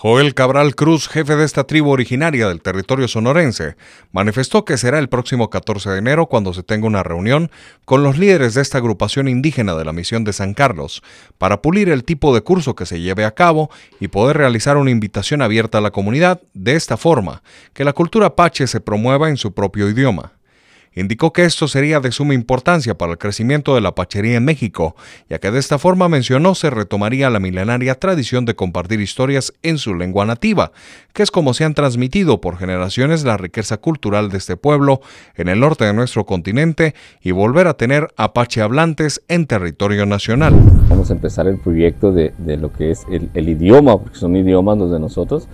Joel Cabral Cruz, jefe de esta tribu originaria del territorio sonorense, manifestó que será el próximo 14 de enero cuando se tenga una reunión con los líderes de esta agrupación indígena de la misión de San Carlos para pulir el tipo de curso que se lleve a cabo y poder realizar una invitación abierta a la comunidad de esta forma, que la cultura apache se promueva en su propio idioma. Indicó que esto sería de suma importancia para el crecimiento de la pachería en México, ya que de esta forma mencionó se retomaría la milenaria tradición de compartir historias en su lengua nativa, que es como se han transmitido por generaciones la riqueza cultural de este pueblo en el norte de nuestro continente y volver a tener apache hablantes en territorio nacional. Vamos a empezar el proyecto de, lo que es el, el idioma, porque son idiomas los de nosotros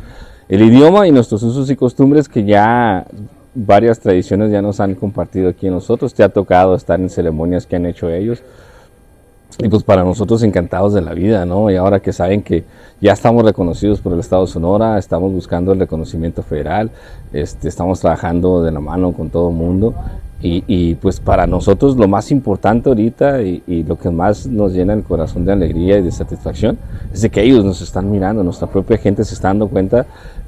el idioma y nuestros usos y costumbres que ya varias tradiciones ya nos han compartido aquí nosotros, te ha tocado estar en ceremonias que han hecho ellos. Y pues para nosotros encantados de la vida, ¿no? Y ahora que saben que ya estamos reconocidos por el Estado Sonora, estamos buscando el reconocimiento federal, este, estamos trabajando de la mano con todo el mundo. Y, pues para nosotros lo más importante ahorita y, y, lo que más nos llena el corazón de alegría y de satisfacción es de que ellos nos están mirando, nuestra propia gente se está dando cuenta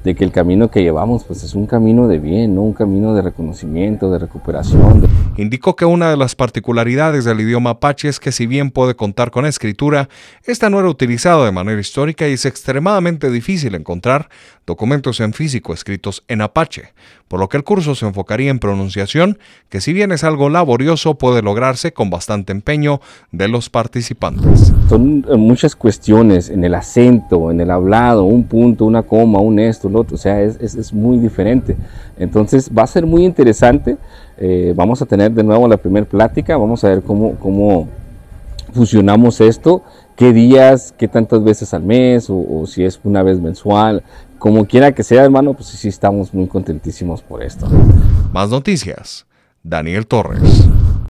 de que el camino que llevamos pues es un camino de bien, un camino de reconocimiento, de recuperación. Indicó que una de las particularidades del idioma apache es que si bien puede contar con escritura, esta no era utilizada de manera histórica y es extremadamente difícil encontrar documentos en físico escritos en apache, por lo que el curso se enfocaría en pronunciación, que si bien es algo laborioso puede lograrse con bastante empeño de los participantes. Son eh, muchas cuestiones en el acento, en el hablado, un punto, una coma, un esto, o sea, es, muy diferente. Entonces va a ser muy interesante, eh, vamos a tener de nuevo la primera plática, vamos a ver cómo, fusionamos esto, qué días, qué tantas veces al mes, o, o si es una vez mensual, como quiera que sea, hermano, pues sí estamos muy contentísimos por esto. Más noticias, Daniel Torres.